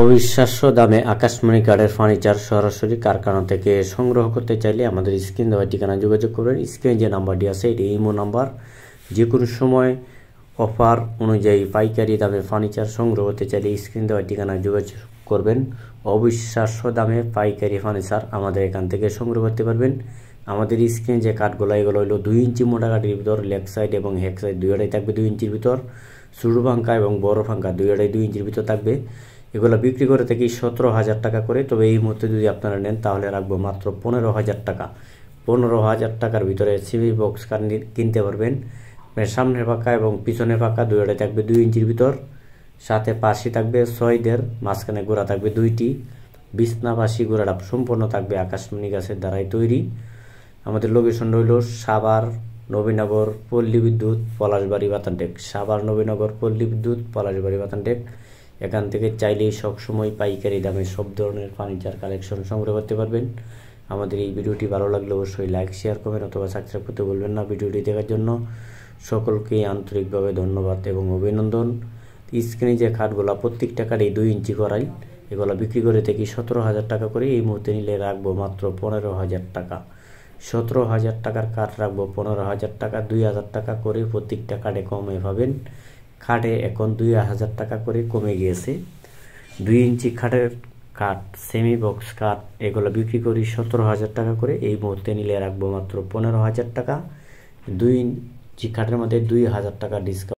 অবিশ্বাস্য দামে আকাশমণি কাঠের ফার্নিচার সরাসরি কারখানা থেকে সংগ্রহ করতে চাইলে আমাদের স্ক্রিন দেওয়ার ঠিকানা যোগাযোগ করবেন স্ক্রিনে যে নাম্বারটি আছে এটি ইমো নাম্বার যে কোনো সময় অফার অনুযায়ী পাইকারি দামে ফার্নিচার সংগ্রহ করতে চাইলে স্ক্রিন দেওয়ার ঠিকানা যোগাযোগ করবেন অবিশ্বাস্য দামে পাইকারি ফার্নিচার আমাদের এখান থেকে সংগ্রহ করতে পারবেন আমাদের স্ক্রিন যে কাঠগুলো এগুলো হলো দুই ইঞ্চি মোটা কাঠের ভিতর লেফ সাইড এবং হেক সাইড দুই আড়াই থাকবে দুই ইঞ্চির ভিতর ছোটো ফাঙ্কা এবং বড় ফাঙ্কা আড়াই দুই ইঞ্চির ভিতর থাকবে এগুলো বিক্রি করে থাকি সতেরো হাজার টাকা করে তবে এই মুহূর্তে যদি আপনারা নেন তাহলে রাখবো মাত্র পনেরো হাজার টাকা পনেরো হাজার টাকার ভিতরে সিভি বক্স কার কিনতে পারবেন মানে সামনের পাকা এবং পিছনের পাকা দুইটাই থাকবে দুই ইঞ্চির ভিতর সাথে পাশি থাকবে ছয় দেড় মাঝখানে গোড়া থাকবে দুইটি বিছনা পাশি গোড়াটা সম্পূর্ণ থাকবে আকাশমণি গাছের দ্বারাই তৈরি আমাদের লোকেশন রইল সাবার নবীনগর পল্লী বিদ্যুৎ পলাশবাড়ি বাতানটেক সাবার নবীনগর পল্লী বিদ্যুৎ পলাশবাড়ি বাতানটেক এখান থেকে চাইলেই সবসময় পাইকারি দামে সব ধরনের ফার্নিচার কালেকশন সংগ্রহ করতে পারবেন আমাদের এই ভিডিওটি ভালো লাগলে অবশ্যই লাইক শেয়ার করবেন অথবা সাবস্ক্রাইব করতে বলবেন না ভিডিওটি দেখার জন্য সকলকে আন্তরিকভাবে ধন্যবাদ এবং অভিনন্দন স্ক্রিনে যে খাটগুলা প্রত্যেকটা কাঠই দুই ইঞ্চি করাই এগুলো বিক্রি করে থেকে সতেরো হাজার টাকা করে এই মুহূর্তে নিলে রাখবো মাত্র পনেরো হাজার টাকা সতেরো হাজার টাকার কাঠ রাখবো পনেরো হাজার টাকা দুই হাজার টাকা করে প্রত্যেকটা কাঠে কমে পাবেন খাটে এখন দুই হাজার টাকা করে কমে গিয়েছে দুই ইঞ্চি খাটের কাঠ সেমি বক্স কাঠ এগুলো বিক্রি করি সতেরো হাজার টাকা করে এই মুহূর্তে নিলে রাখবো মাত্র পনেরো হাজার টাকা দুই ইঞ্চি খাটের মধ্যে দুই হাজার টাকা ডিসকাউন্ট